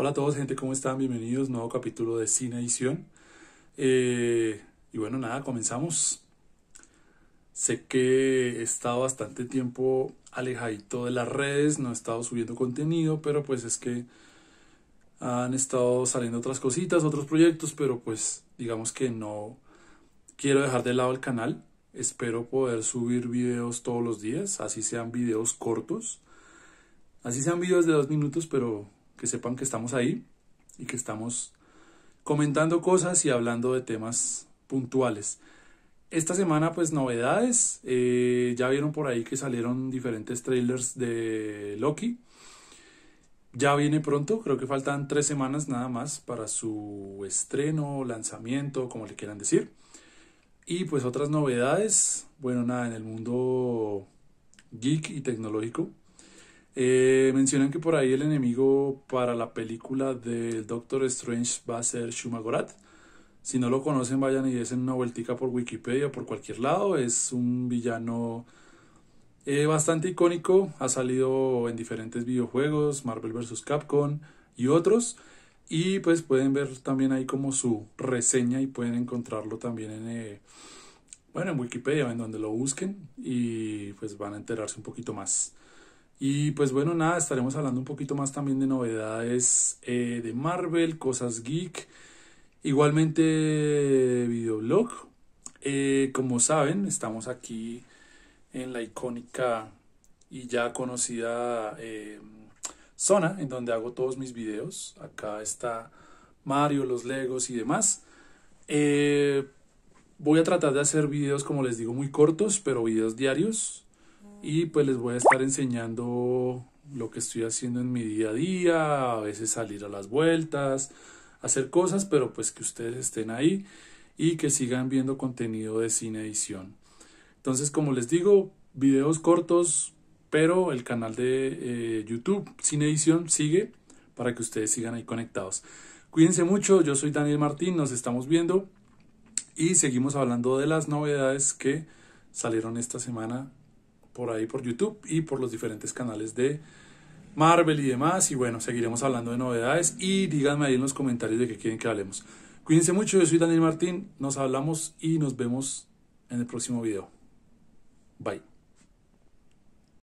Hola a todos, gente, ¿cómo están? Bienvenidos, nuevo capítulo de Cine Edición. Eh, y bueno, nada, comenzamos. Sé que he estado bastante tiempo alejadito de las redes, no he estado subiendo contenido, pero pues es que han estado saliendo otras cositas, otros proyectos, pero pues digamos que no quiero dejar de lado el canal. Espero poder subir videos todos los días, así sean videos cortos, así sean videos de dos minutos, pero que sepan que estamos ahí y que estamos comentando cosas y hablando de temas puntuales. Esta semana pues novedades, eh, ya vieron por ahí que salieron diferentes trailers de Loki. Ya viene pronto, creo que faltan tres semanas nada más para su estreno, lanzamiento, como le quieran decir. Y pues otras novedades, bueno, nada, en el mundo geek y tecnológico, eh, mencionan que por ahí el enemigo para la película del Doctor Strange va a ser Shumagorat. Si no lo conocen, vayan y en una vueltica por Wikipedia, o por cualquier lado. Es un villano eh, bastante icónico. Ha salido en diferentes videojuegos, Marvel vs. Capcom y otros. Y pues pueden ver también ahí como su reseña y pueden encontrarlo también en... Eh, bueno, en Wikipedia, en donde lo busquen y pues van a enterarse un poquito más. Y pues bueno, nada, estaremos hablando un poquito más también de novedades eh, de Marvel, cosas geek, igualmente videoblog. Eh, como saben, estamos aquí en la icónica y ya conocida eh, zona en donde hago todos mis videos. Acá está Mario, los Legos y demás. voy a tratar de hacer videos, como les digo, muy cortos, pero videos diarios y pues les voy a estar enseñando lo que estoy haciendo en mi día a día, a veces salir a las vueltas, hacer cosas, pero pues que ustedes estén ahí y que sigan viendo contenido de cine edición. Entonces, como les digo, videos cortos, pero el canal de eh, YouTube Cine Edición sigue para que ustedes sigan ahí conectados. Cuídense mucho, yo soy Daniel Martín, nos estamos viendo y seguimos hablando de las novedades que salieron esta semana por ahí por YouTube y por los diferentes canales de Marvel y demás. Y bueno, seguiremos hablando de novedades y díganme ahí en los comentarios de qué quieren que hablemos. Cuídense mucho, yo soy Daniel Martín, nos hablamos y nos vemos en el próximo video. Bye.